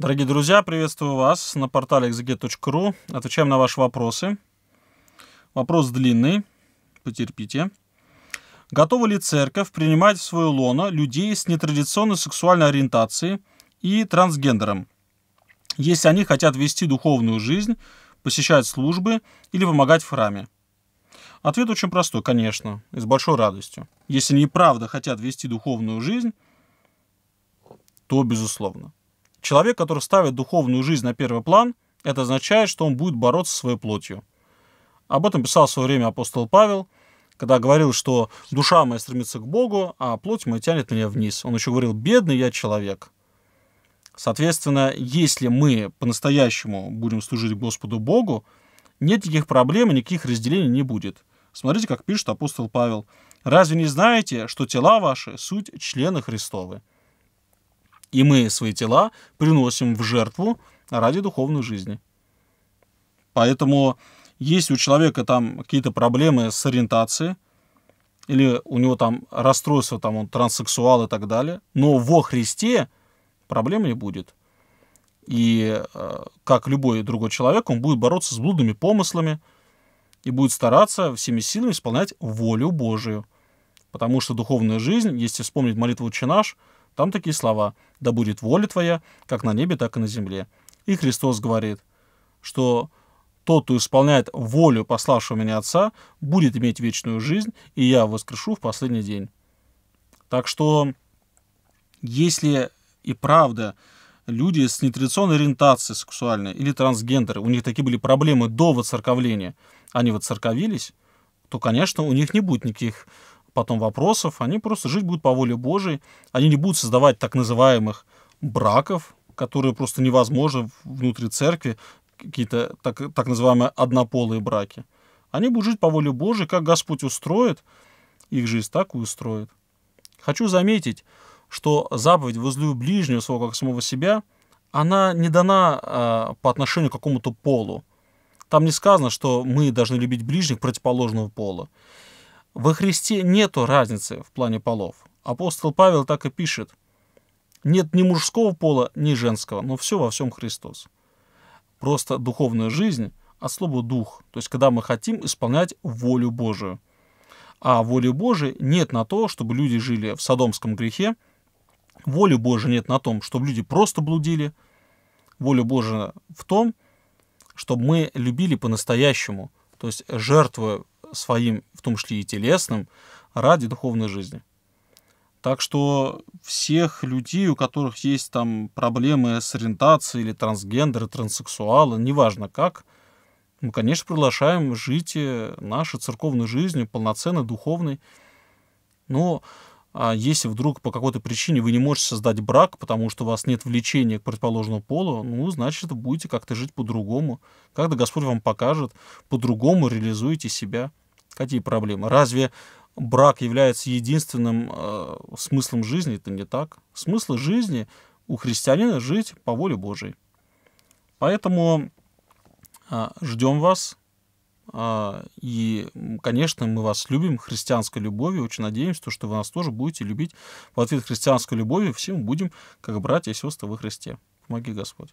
Дорогие друзья, приветствую вас на портале exeget.ru. Отвечаем на ваши вопросы. Вопрос длинный, потерпите. Готова ли церковь принимать в свою лоно людей с нетрадиционной сексуальной ориентацией и трансгендером, если они хотят вести духовную жизнь, посещать службы или помогать в храме? Ответ очень простой, конечно, и с большой радостью. Если они правда хотят вести духовную жизнь, то безусловно. Человек, который ставит духовную жизнь на первый план, это означает, что он будет бороться со своей плотью. Об этом писал в свое время апостол Павел, когда говорил, что душа моя стремится к Богу, а плоть моя тянет меня вниз. Он еще говорил, бедный я человек. Соответственно, если мы по-настоящему будем служить Господу Богу, нет никаких проблем и никаких разделений не будет. Смотрите, как пишет апостол Павел. «Разве не знаете, что тела ваши – суть члены Христовы?» и мы свои тела приносим в жертву ради духовной жизни. Поэтому если у человека там какие-то проблемы с ориентацией, или у него там расстройство, там он транссексуал и так далее, но во Христе проблем не будет. И э, как любой другой человек, он будет бороться с блудными помыслами и будет стараться всеми силами исполнять волю Божию. Потому что духовная жизнь, если вспомнить молитву «Отче наш», там такие слова «Да будет воля твоя, как на небе, так и на земле». И Христос говорит, что тот, кто исполняет волю пославшего меня Отца, будет иметь вечную жизнь, и я воскрешу в последний день. Так что, если и правда люди с нетрадиционной ориентацией сексуальной или трансгендеры, у них такие были проблемы до воцерковления, они воцерковились, то, конечно, у них не будет никаких потом вопросов, они просто жить будут по воле Божией, они не будут создавать так называемых браков, которые просто невозможны внутри церкви, какие-то так, так называемые однополые браки. Они будут жить по воле Божией, как Господь устроит, их жизнь так и устроит. Хочу заметить, что заповедь «возлюби ближнего своего, как самого себя», она не дана э, по отношению к какому-то полу. Там не сказано, что мы должны любить ближних противоположного пола. Во Христе нету разницы в плане полов. Апостол Павел так и пишет. Нет ни мужского пола, ни женского, но все во всем Христос. Просто духовная жизнь от слова «дух», то есть когда мы хотим исполнять волю Божию. А воли Божией нет на то, чтобы люди жили в садомском грехе, воли Божией нет на том, чтобы люди просто блудили, воля Божия в том, чтобы мы любили по-настоящему, то есть жертвуя своим, в том числе и телесным, ради духовной жизни. Так что всех людей, у которых есть там проблемы с ориентацией или трансгендеры, транссексуалы, неважно как, мы, конечно, приглашаем жить э, нашей церковной жизнью, полноценной, духовной. Но а если вдруг по какой-то причине вы не можете создать брак, потому что у вас нет влечения к предположенному полу, ну, значит, будете как-то жить по-другому. Когда Господь вам покажет, по-другому реализуете себя. Какие проблемы? Разве брак является единственным э, смыслом жизни? Это не так. Смысл жизни у христианина жить по воле Божией. Поэтому э, ждем вас. Э, и, конечно, мы вас любим христианской любовью. Очень надеемся, что вы нас тоже будете любить. В ответ христианской любовью всем будем, как братья и сестры во Христе. Помоги Господь.